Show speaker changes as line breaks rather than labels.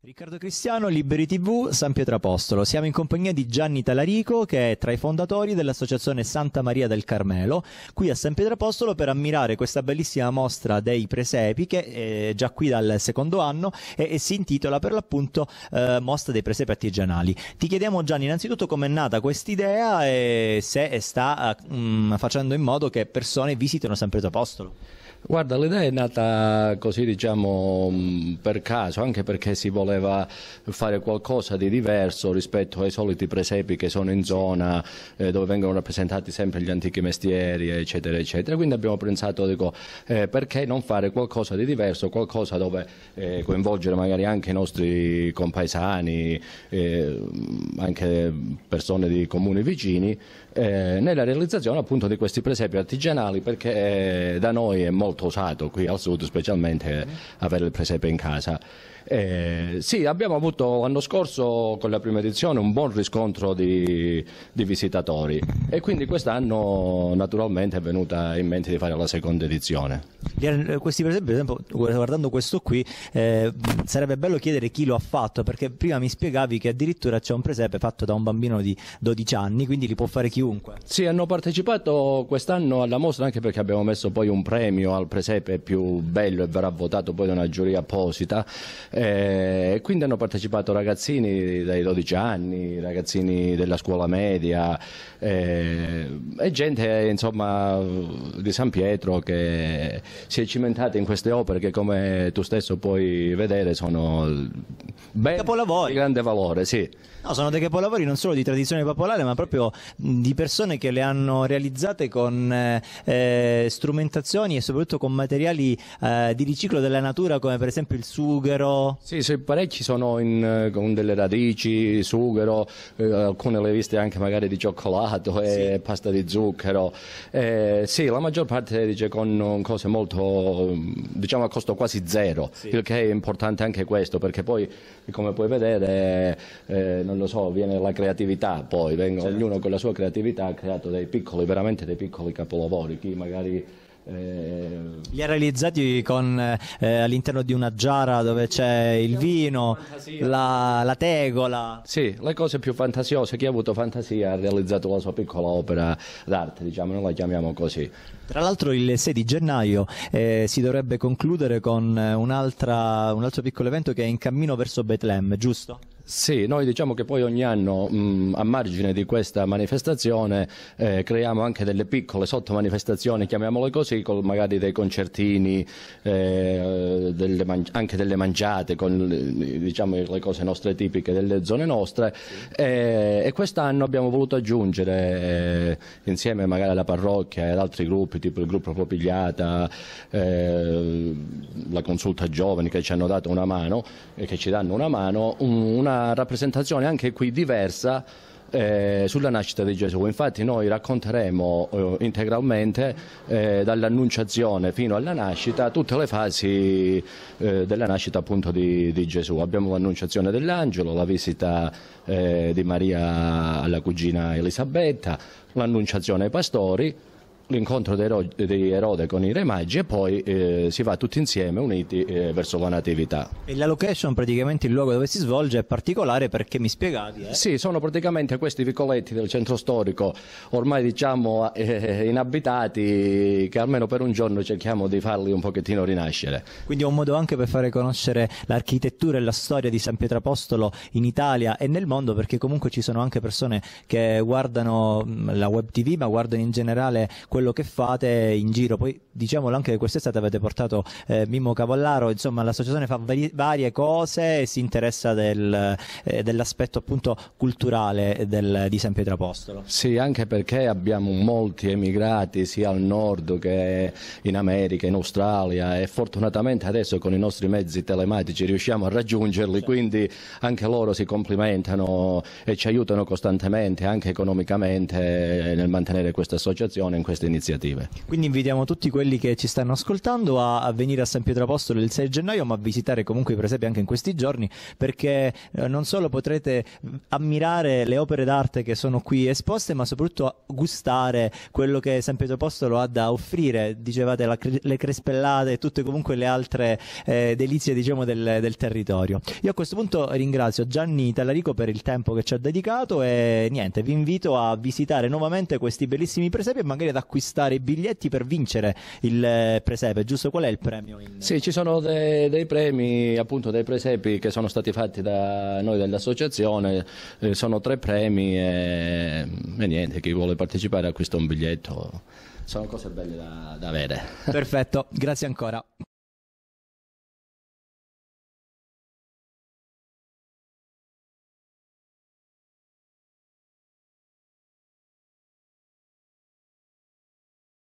Riccardo Cristiano, Liberi TV, San Pietro Apostolo. Siamo in compagnia di Gianni Talarico, che è tra i fondatori dell'associazione Santa Maria del Carmelo, qui a San Pietro Apostolo per ammirare questa bellissima mostra dei presepi che è eh, già qui dal secondo anno e, e si intitola per l'appunto eh, Mostra dei presepi artigianali. Ti chiediamo Gianni innanzitutto com'è nata questa idea e se sta mh, eh, mm, facendo in modo che persone visitino San Pietro Apostolo. Guarda, l'idea
è nata così diciamo mm, per caso, anche perché si voleva fare qualcosa di diverso rispetto ai soliti presepi che sono in zona eh, dove vengono rappresentati sempre gli antichi mestieri eccetera eccetera, quindi abbiamo pensato dico, eh, perché non fare qualcosa di diverso, qualcosa dove eh, coinvolgere magari anche i nostri compaesani, eh, anche persone di comuni vicini, eh, nella realizzazione appunto di questi presepi artigianali perché eh, da noi è molto molto usato qui al sud, specialmente avere il presepe in casa. Eh, sì, abbiamo avuto l'anno scorso con la prima edizione un buon riscontro di, di, visitatori e quindi quest'anno naturalmente è venuta in mente di fare la seconda edizione.
Questi per esempio, guardando questo qui, eh, sarebbe bello chiedere chi lo ha fatto perché prima mi spiegavi che addirittura c'è un presepe fatto da un bambino di 12 anni, quindi li può fare chiunque.
Sì, hanno partecipato quest'anno alla mostra anche perché abbiamo messo poi un premio al presepe più bello e verrà votato poi da una giuria apposita. Eh, e quindi hanno partecipato ragazzini dai 12 anni, ragazzini della scuola media eh, e gente insomma, di San Pietro che si è cimentata in queste opere che come tu stesso puoi vedere sono ben, di grande valore. Sì.
No, sono dei capolavori non solo di tradizione popolare ma proprio di persone che le hanno realizzate con eh, strumentazioni e soprattutto soprattutto con materiali eh, di riciclo della natura come per esempio il sughero? Sì, sì parecchi sono in, eh,
con delle radici, sughero, eh, alcune le ho viste anche magari di cioccolato e sì. pasta di zucchero. Eh, sì, la maggior parte dice con cose molto, diciamo a costo quasi zero, sì. il che è importante anche questo perché poi come puoi vedere, eh, non lo so, viene la creatività poi, vengono, certo. ognuno con la sua creatività ha creato dei piccoli, veramente dei piccoli capolavori, chi magari eh...
Li ha realizzati con, eh, all'interno di una giara dove c'è il vino, la, la, tegola. Sì, le cose più fantasiose.
Chi ha avuto fantasia ha realizzato la sua piccola opera
d'arte, diciamo, non la chiamiamo così. Tra l'altro il 6 di gennaio eh, si dovrebbe concludere con eh, un altro piccolo evento che è in cammino verso Betlemme, giusto? Sì, noi diciamo che poi ogni anno
mh, a margine di
questa manifestazione
eh, creiamo anche delle piccole sottomanifestazioni, chiamiamole così, con magari dei concertini, eh, delle anche delle mangiate con diciamo, le cose nostre tipiche delle zone nostre e, eh, e quest'anno abbiamo voluto aggiungere eh, insieme magari alla parrocchia e ad altri gruppi tipo il gruppo Propigliata, eh, la consulta giovani che ci hanno dato una mano e che ci danno una mano, un, una rappresentazione anche qui diversa eh, sulla nascita di Gesù. Infatti noi racconteremo eh, integralmente eh, dall'annunciazione fino alla nascita tutte le fasi eh, della nascita appunto di, di Gesù. Abbiamo l'annunciazione dell'angelo, la visita eh, di Maria alla cugina Elisabetta, l'annunciazione ai pastori, l'incontro di Erode con i Re Magi e poi eh, si va tutti insieme uniti eh, verso la Natività.
E la location, praticamente il luogo dove si svolge, è particolare perché mi spiegavi? Eh? Sì, sono praticamente questi vicoletti del centro storico, ormai
diciamo eh, inabitati, che almeno per un giorno cerchiamo di farli un pochettino
rinascere. Quindi è un modo anche per fare conoscere l'architettura e la storia di San Pietro Apostolo in Italia e nel mondo, perché comunque ci sono anche persone che guardano mm, la web TV, ma guardano in generale quello quello che fate in giro. Poi diciamolo anche che quest'estate avete portato eh, Mimmo Cavallaro, insomma l'associazione fa vari, varie cose e si interessa del, eh, dell'aspetto appunto culturale del, di San Pietro Apostolo. Sì, anche perché
abbiamo molti emigrati sia al nord che in America, in Australia e fortunatamente adesso con i nostri mezzi telematici riusciamo a raggiungerli, certo. quindi anche loro si complimentano e ci aiutano costantemente anche economicamente nel mantenere questa associazione in questi iniziative.
Quindi invitiamo tutti quelli che ci stanno ascoltando a, venire a San Pietro Apostolo il 6 gennaio, ma a visitare comunque i presepi anche in questi giorni, perché eh, non solo potrete ammirare le opere d'arte che sono qui esposte, ma soprattutto gustare quello che San Pietro Apostolo ha da offrire, dicevate la, le crespellate e tutte comunque le altre eh, delizie diciamo, del, del territorio. Io a questo punto ringrazio Gianni Talarico per il tempo che ci ha dedicato e niente, vi invito a visitare nuovamente questi bellissimi presepi e magari ad acquistare acquistare i biglietti per vincere il eh, presepe, giusto? Qual è il premio?
In... Sì, ci sono dei, dei premi, appunto dei presepi che sono stati fatti da noi dell'associazione, eh, sono tre premi e, e niente, chi vuole partecipare
acquista un biglietto sono cose belle da, da avere. Perfetto, grazie ancora.